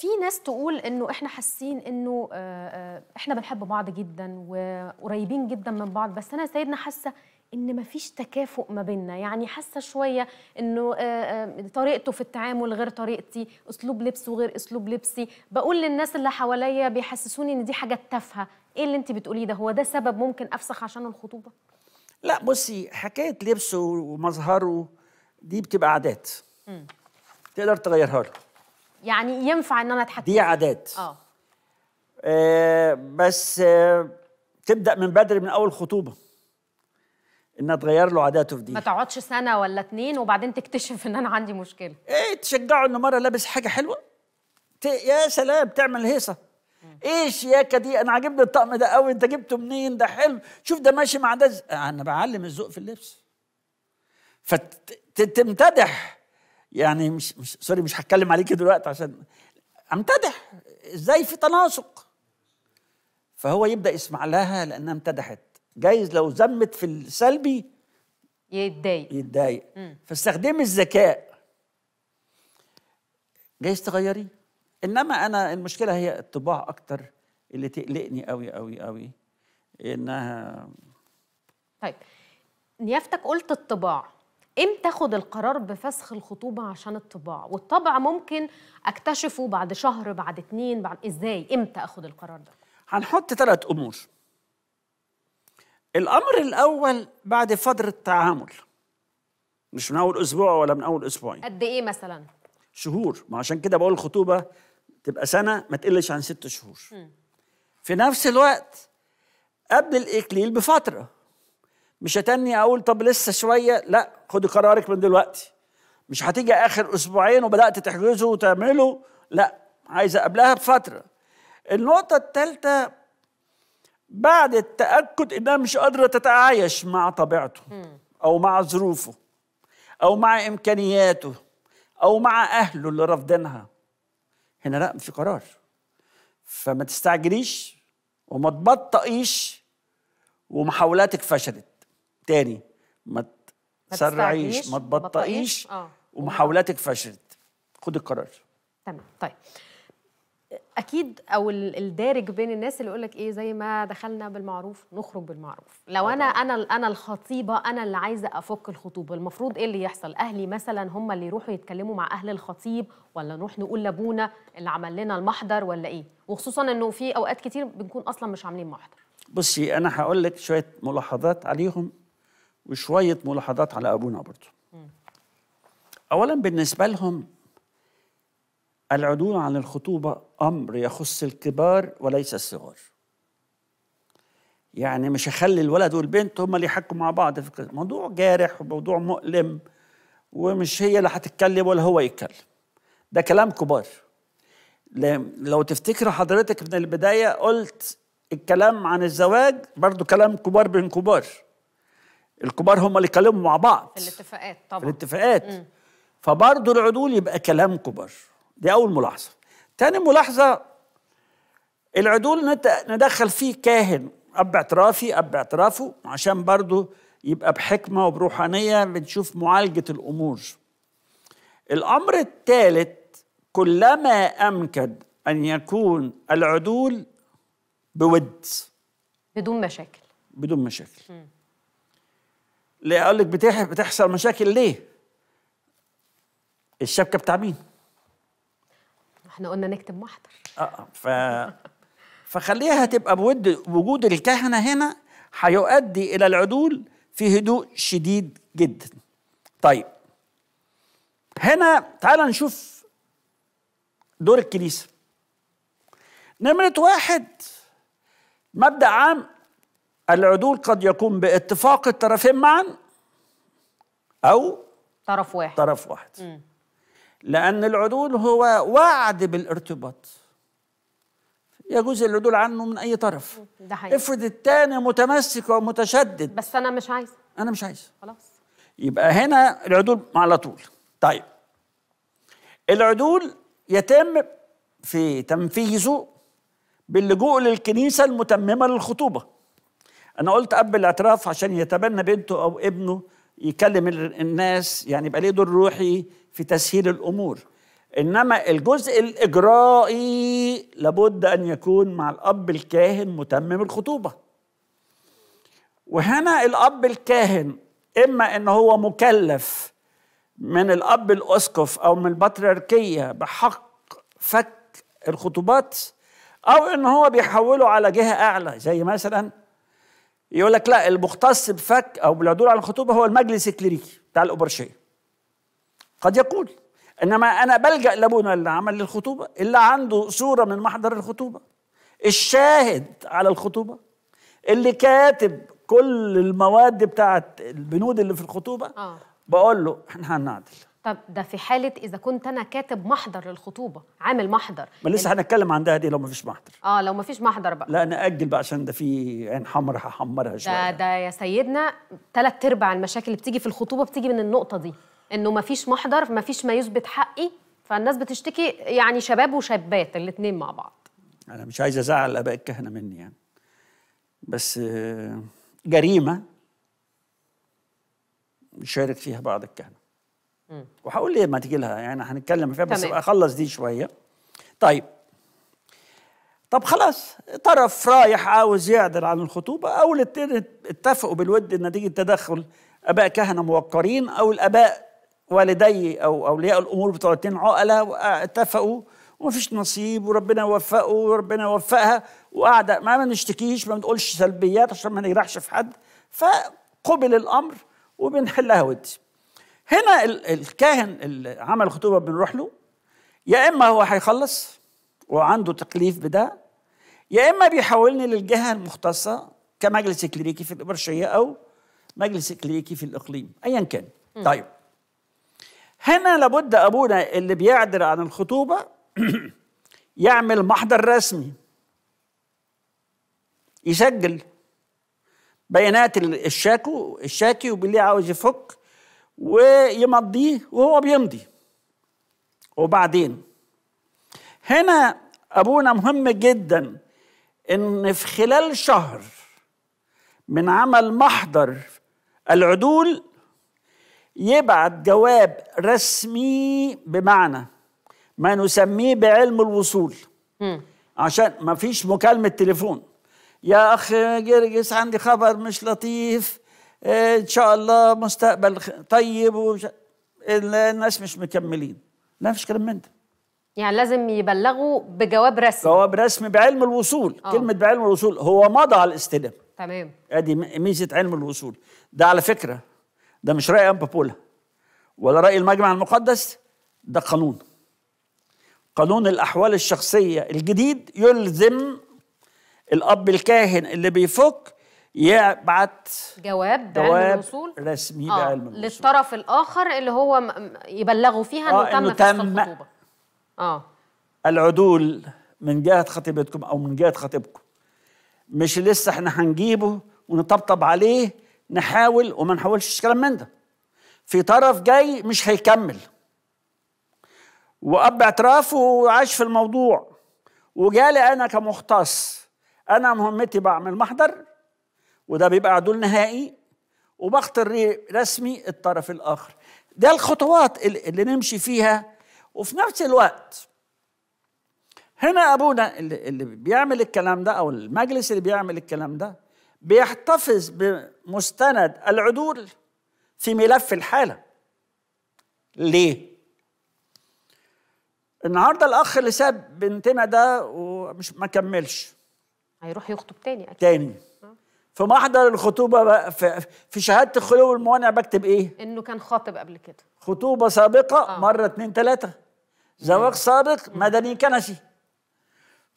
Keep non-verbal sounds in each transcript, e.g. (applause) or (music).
في ناس تقول انه احنا حاسين انه آه، آه، احنا بنحب بعض جدا وقريبين جدا من بعض بس انا سيدنا حاسه ان مفيش تكافؤ ما بيننا يعني حاسه شويه انه آه، طريقته في التعامل غير طريقتي اسلوب لبسه غير اسلوب لبسي بقول للناس اللي حواليا بيحسسوني ان دي حاجه تافهه ايه اللي انت بتقوليه ده هو ده سبب ممكن افسخ عشان الخطوبه لا بصي حكايه لبسه ومظهره دي بتبقى عادات م. تقدر تغيرها له يعني ينفع ان انا اتحكم دي عادات اه, آه، بس آه، تبدا من بدري من اول خطوبه انها تغير له عاداته في دي ما تقعدش سنه ولا اتنين وبعدين تكتشف ان انا عندي مشكله ايه تشجعه انه مره لابس حاجه حلوه ت... يا سلام تعمل هيصه ايه الشياكه دي انا عاجبني الطقم ده قوي انت جبته منين ده حلو شوف ده ماشي مع ده انا بعلم الذوق في اللبس فتمتدح يعني مش, مش سوري مش هتكلم عليك دلوقتي عشان امتدح ازاي في تناسق فهو يبدا يسمع لها لانها امتدحت جايز لو زمت في السلبي يتضايق يتضايق فاستخدمي الذكاء جايز تغيريه انما انا المشكله هي الطباع اكتر اللي تقلقني قوي قوي قوي انها طيب نيافتك قلت الطباع امتى اخد القرار بفسخ الخطوبه عشان الطباع والطبع ممكن اكتشفه بعد شهر بعد اتنين بعد ازاي امتى اخد القرار ده هنحط ثلاث امور الامر الاول بعد فتره تعامل مش من اول اسبوع ولا من اول اسبوعين قد ايه مثلا شهور ما عشان كده بقول الخطوبه تبقى سنه ما تقلش عن ست شهور م. في نفس الوقت قبل الاكليل بفتره مش هتني اقول طب لسه شويه لا خدي قرارك من دلوقتي مش هتيجي اخر اسبوعين وبدات تحجزه وتعمله لا عايزه قبلها بفتره النقطه الثالثه بعد التاكد انها مش قادره تتعايش مع طبيعته او مع ظروفه او مع امكانياته او مع اهله اللي رافضينها هنا لا في قرار فما تستعجليش وما تبطئيش ومحاولاتك فشلت تاني ما تسرعيش ما تبطئيش اه. ومحاولاتك فشلت خد القرار تمام طيب اكيد او الدارج بين الناس اللي يقول لك ايه زي ما دخلنا بالمعروف نخرج بالمعروف لو آه، انا انا انا الخطيبه انا اللي عايزه افك الخطوبه المفروض ايه اللي يحصل اهلي مثلا هم اللي يروحوا يتكلموا مع اهل الخطيب ولا نروح نقول لابونا اللي عمل لنا المحضر ولا ايه وخصوصا انه في اوقات كتير بنكون اصلا مش عاملين محضر بصي انا هقول لك شويه ملاحظات عليهم وشوية ملاحظات على أبونا برضه أولا بالنسبة لهم العدول عن الخطوبة أمر يخص الكبار وليس الصغار يعني مش هخلي الولد والبنت هما اللي يحكوا مع بعض في موضوع جارح وموضوع مؤلم ومش هي اللي هتتكلم ولا هو يتكلم ده كلام كبار لو تفتكر حضرتك من البداية قلت الكلام عن الزواج برضو كلام كبار بين كبار الكبار هم اللي يتكلموا مع بعض في الاتفاقات طبعا في الاتفاقات فبرضه العدول يبقى كلام كبار دي اول ملاحظه تاني ملاحظه العدول ندخل فيه كاهن اب اعترافي اب اعترافه عشان برضه يبقى بحكمه وبروحانيه بنشوف معالجه الامور الامر الثالث كلما امكن ان يكون العدول بود بدون مشاكل بدون مشاكل م. ليه اقول لك بتحصل مشاكل ليه الشبكه بتاع مين احنا قلنا نكتب محضر آه،, اه ف فخليها تبقى بود وجود الكهنه هنا هيؤدي الى العدول في هدوء شديد جدا طيب هنا تعال نشوف دور الكنيسه نمرة واحد مبدأ عام العدول قد يكون باتفاق الطرفين معا أو طرف واحد طرف واحد م. لأن العدول هو وعد بالارتباط يجوز العدول عنه من أي طرف ده حقيقي. افرض التاني متمسك ومتشدد بس أنا مش عايز أنا مش عايز خلاص يبقى هنا العدول على طول طيب العدول يتم في تنفيذه باللجوء للكنيسة المتممة للخطوبة انا قلت اب الاعتراف عشان يتبنى بنته او ابنه يكلم الناس يعني يبقى ليه دور روحي في تسهيل الامور انما الجزء الاجرائي لابد ان يكون مع الاب الكاهن متمم الخطوبه وهنا الاب الكاهن اما ان هو مكلف من الاب الاسقف او من البطريركيه بحق فك الخطوبات او ان هو بيحوله على جهه اعلى زي مثلا يقول لك لا المختص بفك او بالعدول عن الخطوبه هو المجلس الكليريكي بتاع الاوبرشيه قد يقول انما انا بلجا لابونا اللي عمل للخطوبه اللي عنده صوره من محضر الخطوبه الشاهد على الخطوبه اللي كاتب كل المواد بتاعت البنود اللي في الخطوبه آه. بقول له احنا هنعدل طب ده في حاله اذا كنت انا كاتب محضر للخطوبه عامل محضر ما لسه هنتكلم عن ده دي لو ما فيش محضر اه لو ما فيش محضر بقى لا انا اجل بقى عشان ده في عين حمر هحمرها شويه ده ده يا سيدنا ثلاث ارباع المشاكل اللي بتيجي في الخطوبه بتيجي من النقطه دي انه ما فيش محضر ما فيش ما يثبت حقي فالناس بتشتكي يعني شباب وشابات الاثنين مع بعض انا مش عايز ازعل اباء الكهنه مني يعني بس آه، جريمه يشارك فيها بعض الكهنه وهقول ليه ما تيجي لها يعني هنتكلم فيها بس اخلص دي شويه طيب طب خلاص طرف رايح عاوز يعدل عن الخطوبه او الاثنين اتفقوا بالود نتيجه تدخل اباء كهنه موقرين او الاباء والدي او اولياء الامور بتوع الاثنين عقلاء اتفقوا ومفيش نصيب وربنا يوفقه وربنا يوفقها وقاعده ما بنشتكيش ما بنقولش سلبيات عشان ما نجرحش في حد فقبل الامر وبنحلها ودي هنا الكاهن اللي عمل الخطوبه بنروح له يا اما هو هيخلص وعنده تكليف بده يا اما بيحولني للجهه المختصه كمجلس إكليريكي في الابرشيه او مجلس إكليريكي في الاقليم ايا كان م. طيب هنا لابد ابونا اللي بيعدل عن الخطوبه (clears throat) يعمل محضر رسمي يسجل بيانات الشاكو الشاكي وباللي عاوز يفك ويمضيه وهو بيمضي وبعدين هنا ابونا مهم جدا ان في خلال شهر من عمل محضر العدول يبعت جواب رسمي بمعنى ما نسميه بعلم الوصول م. عشان ما فيش مكالمة تليفون يا أخ جرجس عندي خبر مش لطيف ان شاء الله مستقبل طيب ومش... الناس مش مكملين لا مفيش كلام من ده يعني لازم يبلغوا بجواب رسمي جواب رسمي بعلم الوصول أوه. كلمه بعلم الوصول هو مضى على الاستلام تمام ادي ميزه علم الوصول ده على فكره ده مش راي ام بابولا ولا راي المجمع المقدس ده قانون قانون الاحوال الشخصيه الجديد يلزم الاب الكاهن اللي بيفك يبعت جواب بعلم الوصول رسمي آه بعلم الوصول للطرف الاخر اللي هو يبلغه فيها انه آه تم إنه تم الخطوبه اه العدول من جهه خطيبتكم او من جهه خطيبكم مش لسه احنا هنجيبه ونطبطب عليه نحاول وما نحاولش كلام من ده في طرف جاي مش هيكمل واب اعترافه وعاش في الموضوع وجالي انا كمختص انا مهمتي بعمل محضر وده بيبقى عدول نهائي وبخت الري رسمي الطرف الاخر ده الخطوات اللي نمشي فيها وفي نفس الوقت هنا ابونا اللي بيعمل الكلام ده او المجلس اللي بيعمل الكلام ده بيحتفظ بمستند العدول في ملف الحاله ليه النهارده الاخ اللي ساب بنتنا ده ومش ما كملش هيروح يخطب تاني اكيد تاني أه. في محضر الخطوبه في شهاده الخلو والموانع بكتب ايه؟ انه كان خاطب قبل كده خطوبه سابقه آه. مره اتنين تلاته زواج سابق مدني كنسي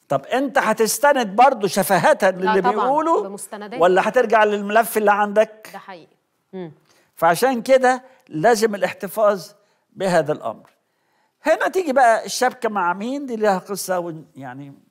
طب انت هتستند برضه شفاهتها للي بيقولوا ولا هترجع للملف اللي عندك؟ ده حقيقي مم. فعشان كده لازم الاحتفاظ بهذا الامر هنا تيجي بقى الشبكه مع مين دي لها قصه يعني